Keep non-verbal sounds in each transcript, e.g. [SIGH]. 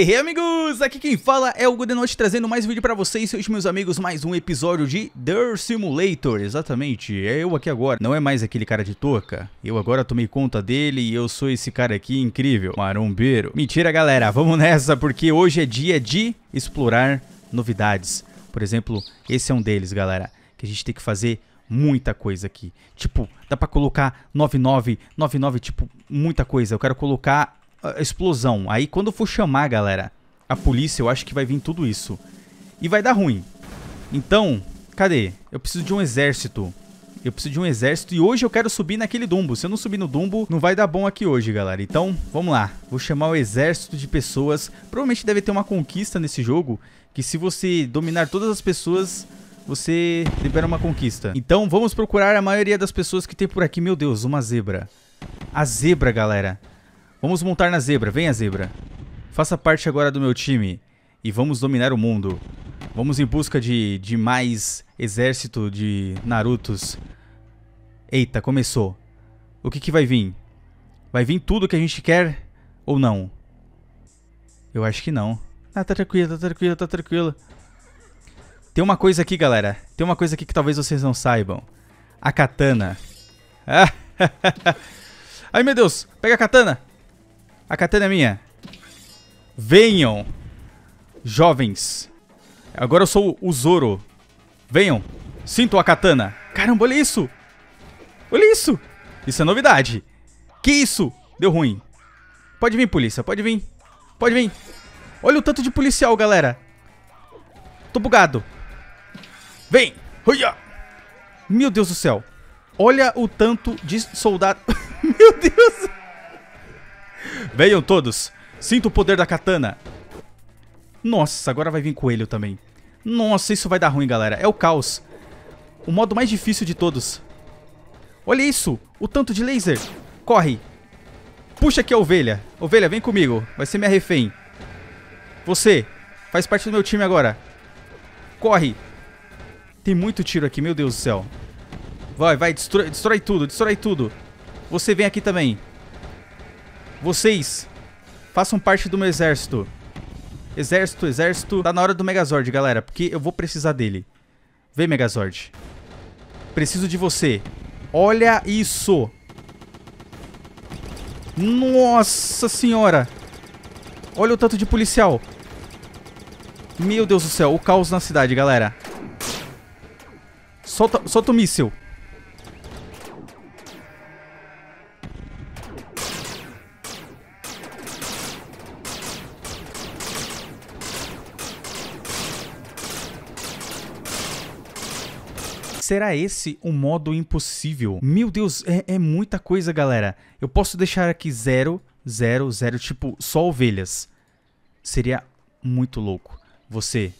Hey amigos, aqui quem fala é o Godenote trazendo mais um vídeo pra vocês, seus meus amigos, mais um episódio de The Simulator, exatamente, é eu aqui agora, não é mais aquele cara de touca, eu agora tomei conta dele e eu sou esse cara aqui incrível, marombeiro. Mentira galera, vamos nessa porque hoje é dia de explorar novidades, por exemplo, esse é um deles galera, que a gente tem que fazer muita coisa aqui. Tipo, dá pra colocar 99, 99, tipo, muita coisa. Eu quero colocar explosão. Aí quando eu for chamar, galera, a polícia, eu acho que vai vir tudo isso. E vai dar ruim. Então, cadê? Eu preciso de um exército. Eu preciso de um exército e hoje eu quero subir naquele dumbo. Se eu não subir no dumbo, não vai dar bom aqui hoje, galera. Então, vamos lá. Vou chamar o exército de pessoas. Provavelmente deve ter uma conquista nesse jogo, que se você dominar todas as pessoas, você libera uma conquista. Então, vamos procurar a maioria das pessoas que tem por aqui. Meu Deus, uma zebra. A zebra, galera. Vamos montar na zebra. Venha, zebra. Faça parte agora do meu time. E vamos dominar o mundo. Vamos em busca de, de mais exército de Narutos. Eita, começou. O que, que vai vir? Vai vir tudo que a gente quer ou não? Eu acho que não. Ah, tá tranquilo, tá tranquilo, tá tranquilo. Tem uma coisa aqui, galera. Tem uma coisa aqui que talvez vocês não saibam. A katana. Ah. [LAUGHS] Ai, meu Deus. Pega a katana. A katana é minha. Venham, jovens. Agora eu sou o Zoro. Venham, sinto a katana. Caramba, olha isso. Olha isso. Isso é novidade. Que isso? Deu ruim. Pode vir, polícia, pode vir. Pode vir. Olha o tanto de policial, galera. Tô bugado. Vem. Uia. Meu Deus do céu. Olha o tanto de soldado. [LAUGHS] Meu Deus. Venham todos. Sinta o poder da katana. Nossa, agora vai vir coelho também. Nossa, isso vai dar ruim, galera. É o caos. O modo mais difícil de todos. Olha isso. O tanto de laser. Corre. Puxa aqui a ovelha. Ovelha, vem comigo. Vai ser minha refém. Você. Faz parte do meu time agora. Corre. Tem muito tiro aqui, meu Deus do céu. Vai, vai, destrói, destrói tudo, destrói tudo. Você vem aqui também. Vocês, façam parte do meu exército. Exército, exército. Tá na hora do Megazord, galera, porque eu vou precisar dele. Vem, Megazord. Preciso de você. Olha isso. Nossa senhora. Olha o tanto de policial. Meu Deus do céu, o caos na cidade, galera. Solta, solta o míssil. Será esse um modo impossível? Meu Deus, é, é muita coisa, galera. Eu posso deixar aqui zero, zero, zero, tipo, só ovelhas. Seria muito louco. Você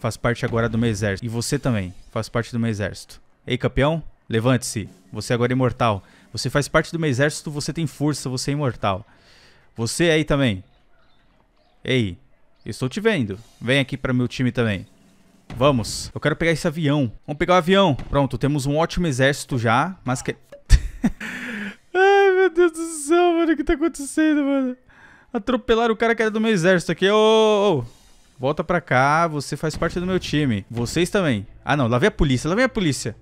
faz parte agora do meu exército. E você também faz parte do meu exército. Ei, campeão, levante-se. Você agora é imortal. Você faz parte do meu exército, você tem força, você é imortal. Você aí também. Ei, estou te vendo. Vem aqui para meu time também. Vamos. Eu quero pegar esse avião. Vamos pegar o avião. Pronto, temos um ótimo exército já, mas que... [LAUGHS] Ai, meu Deus do céu, mano. O que tá acontecendo, mano? Atropelaram o cara que era do meu exército aqui. Ô, oh, oh, Volta pra cá, você faz parte do meu time. Vocês também. Ah, não. Lá vem a polícia, lá vem a polícia.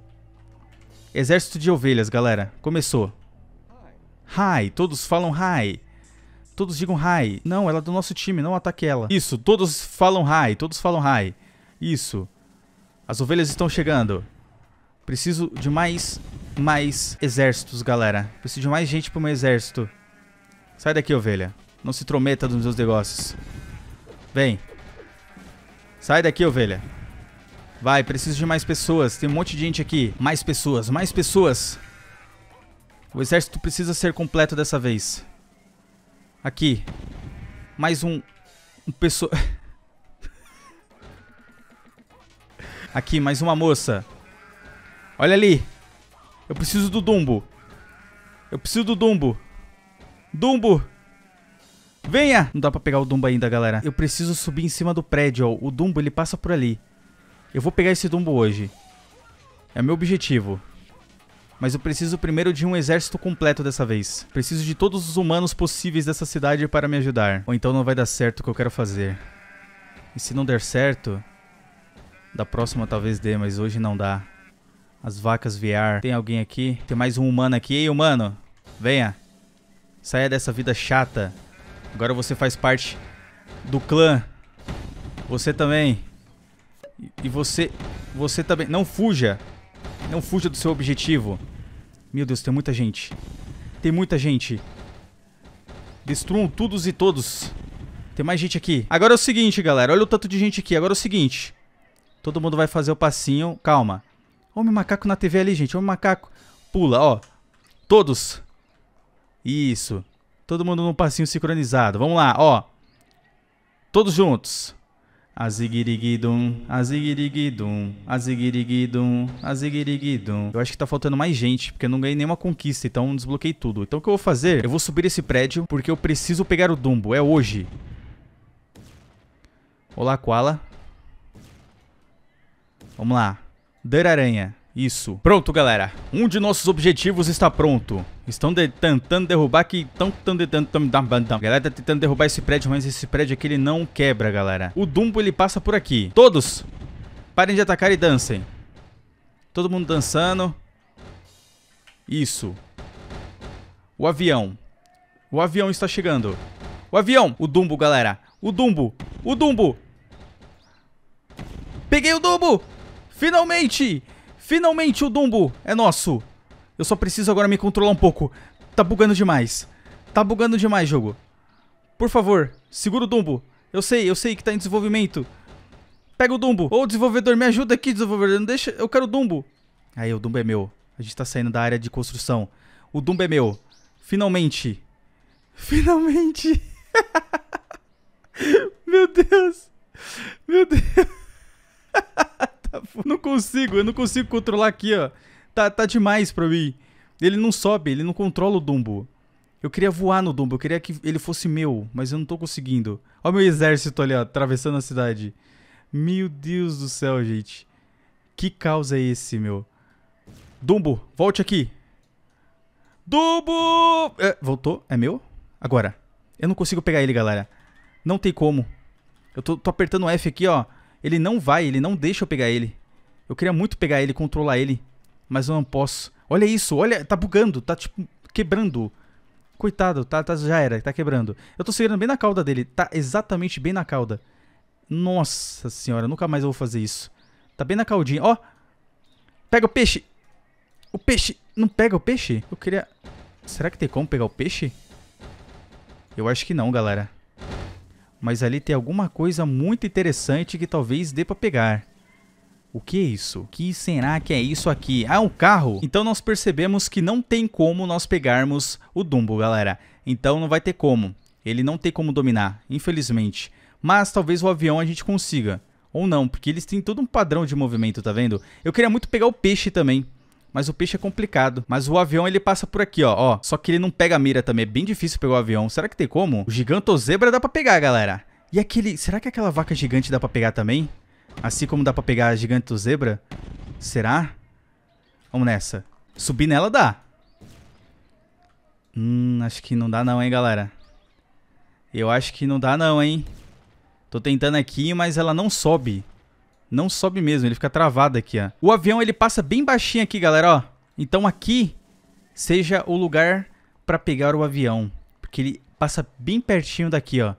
Exército de ovelhas, galera. Começou. Hi. Todos falam hi. Todos digam hi. Não, ela é do nosso time, não ataque ela. Isso, todos falam hi. Todos falam hi. Isso. As ovelhas estão chegando. Preciso de mais... Mais exércitos, galera. Preciso de mais gente pro meu exército. Sai daqui, ovelha. Não se trometa nos meus negócios. Vem. Sai daqui, ovelha. Vai, preciso de mais pessoas. Tem um monte de gente aqui. Mais pessoas, mais pessoas. O exército precisa ser completo dessa vez. Aqui. Mais um... Um pessoa... [LAUGHS] Aqui, mais uma moça. Olha ali. Eu preciso do Dumbo. Eu preciso do Dumbo. Dumbo! Venha! Não dá pra pegar o Dumbo ainda, galera. Eu preciso subir em cima do prédio, ó. O Dumbo, ele passa por ali. Eu vou pegar esse Dumbo hoje. É meu objetivo. Mas eu preciso primeiro de um exército completo dessa vez. Preciso de todos os humanos possíveis dessa cidade para me ajudar. Ou então não vai dar certo o que eu quero fazer. E se não der certo, da próxima talvez dê, mas hoje não dá. As vacas VR. Tem alguém aqui? Tem mais um humano aqui. Ei, humano. Venha. Saia dessa vida chata. Agora você faz parte do clã. Você também. E você... Você também. Não fuja. Não fuja do seu objetivo. Meu Deus, tem muita gente. Tem muita gente. Destruam todos e todos. Tem mais gente aqui. Agora é o seguinte, galera. Olha o tanto de gente aqui. Agora é o seguinte. Todo mundo vai fazer o passinho. Calma. Homem macaco na TV ali, gente. Homem macaco. Pula, ó. Todos. Isso. Todo mundo num passinho sincronizado. Vamos lá, ó. Todos juntos. Azigirigidum, azigirigidum, azigirigidum, azigirigidum. Eu acho que tá faltando mais gente, porque eu não ganhei nenhuma conquista, então desbloqueei tudo. Então o que eu vou fazer? Eu vou subir esse prédio, porque eu preciso pegar o Dumbo. É hoje. Olá, Koala. Vamos lá. Dar aranha. Isso. Pronto, galera. Um de nossos objetivos está pronto. Estão de tentando derrubar que estão tentando A galera tá tentando derrubar esse prédio, mas esse prédio aqui ele não quebra, galera. O Dumbo ele passa por aqui. Todos, parem de atacar e dancem. Todo mundo dançando. Isso. O avião. O avião está chegando. O avião. O Dumbo, galera. O Dumbo. O Dumbo. Peguei o Dumbo. Finalmente! Finalmente o Dumbo é nosso! Eu só preciso agora me controlar um pouco. Tá bugando demais. Tá bugando demais, jogo. Por favor, segura o Dumbo. Eu sei, eu sei que tá em desenvolvimento. Pega o Dumbo. Ô, desenvolvedor, me ajuda aqui, desenvolvedor. Não deixa... Eu quero o Dumbo. Aí, o Dumbo é meu. A gente tá saindo da área de construção. O Dumbo é meu. Finalmente. Finalmente. [LAUGHS] meu Deus. Meu Deus. [LAUGHS] não consigo, eu não consigo controlar aqui, ó. Tá, tá demais pra mim. Ele não sobe, ele não controla o Dumbo. Eu queria voar no Dumbo, eu queria que ele fosse meu, mas eu não tô conseguindo. Olha meu exército ali, ó, atravessando a cidade. Meu Deus do céu, gente. Que caos é esse, meu? Dumbo, volte aqui. Dumbo! É, voltou? É meu? Agora. Eu não consigo pegar ele, galera. Não tem como. Eu tô, tô apertando F aqui, ó. Ele não vai, ele não deixa eu pegar ele. Eu queria muito pegar ele, controlar ele, mas eu não posso. Olha isso, olha, tá bugando, tá tipo quebrando. Coitado, tá, tá, já era, tá quebrando. Eu tô segurando bem na cauda dele, tá exatamente bem na cauda. Nossa senhora, nunca mais eu vou fazer isso. Tá bem na caudinha, ó. Pega o peixe. O peixe, não pega o peixe? Eu queria... Será que tem como pegar o peixe? Eu acho que não, galera. Mas ali tem alguma coisa muito interessante que talvez dê pra pegar. O que é isso? O que será que é isso aqui? Ah, é um carro? Então nós percebemos que não tem como nós pegarmos o Dumbo, galera. Então não vai ter como. Ele não tem como dominar, infelizmente. Mas talvez o avião a gente consiga. Ou não, porque eles têm todo um padrão de movimento, tá vendo? Eu queria muito pegar o peixe também. Mas o peixe é complicado. Mas o avião ele passa por aqui, ó. ó só que ele não pega a mira também. É bem difícil pegar o avião. Será que tem como? O gigantozebra dá pra pegar, galera. E aquele... Será que aquela vaca gigante dá pra pegar também? Assim como dá pra pegar a gigante do zebra. Será? Vamos nessa. Subir nela dá. Hum, acho que não dá não, hein, galera. Eu acho que não dá não, hein. Tô tentando aqui, mas ela não sobe. Não sobe mesmo, ele fica travado aqui, ó. O avião, ele passa bem baixinho aqui, galera, ó. Então aqui seja o lugar pra pegar o avião. Porque ele passa bem pertinho daqui, ó.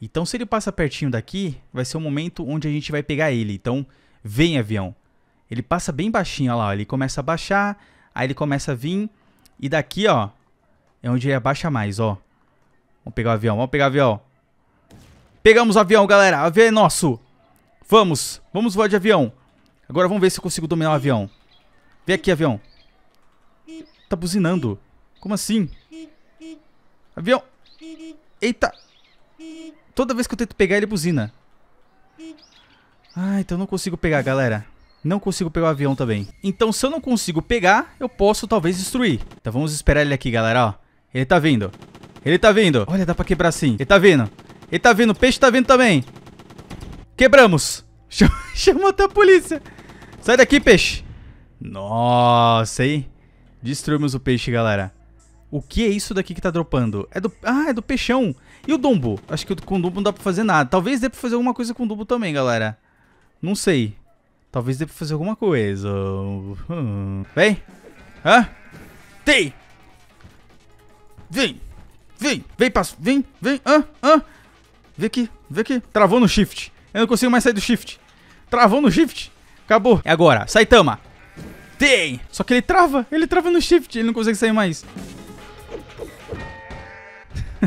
Então, se ele passa pertinho daqui, vai ser o momento onde a gente vai pegar ele. Então, vem avião. Ele passa bem baixinho, olha lá, ele começa a baixar, aí ele começa a vir, e daqui, ó, é onde ele abaixa mais, ó. Vamos pegar o avião, vamos pegar o avião. Pegamos o avião, galera, o avião é nosso. Vamos, vamos voar de avião. Agora vamos ver se eu consigo dominar o avião. Vem aqui, avião. Tá buzinando. Como assim? Avião. Eita. Toda vez que eu tento pegar, ele buzina. Ah, então eu não consigo pegar, galera. Não consigo pegar o avião também. Então, se eu não consigo pegar, eu posso talvez destruir. Então, vamos esperar ele aqui, galera, ó. Ele tá vindo. Ele tá vindo. Olha, dá pra quebrar sim. Ele tá vindo. Ele tá vindo. O peixe tá vindo também. Quebramos. [LAUGHS] Chamou até a polícia. Sai daqui, peixe. Nossa, hein? Destruímos o peixe, galera. O que é isso daqui que tá dropando? É do... Ah, é do peixão. E o Dumbo? Acho que com o Dumbo não dá pra fazer nada. Talvez dê pra fazer alguma coisa com o Dumbo também, galera. Não sei. Talvez dê pra fazer alguma coisa. Vem. Hã? Tem. Vem. Vem. Vem, passo. Vem. Vem. Hã? Hã? Vem aqui. Vem aqui. Travou no shift. Eu não consigo mais sair do shift. Travou no shift. Acabou. É agora. Saitama. Tem. Só que ele trava. Ele trava no shift. Ele não consegue sair mais.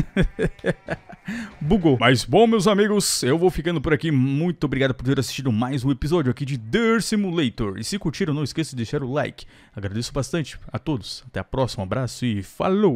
[LAUGHS] Bugou. Mas bom, meus amigos, eu vou ficando por aqui. Muito obrigado por ter assistido mais um episódio aqui de The Simulator. E se curtiram, não esqueça de deixar o like. Agradeço bastante a todos. Até a próxima, um abraço e falou!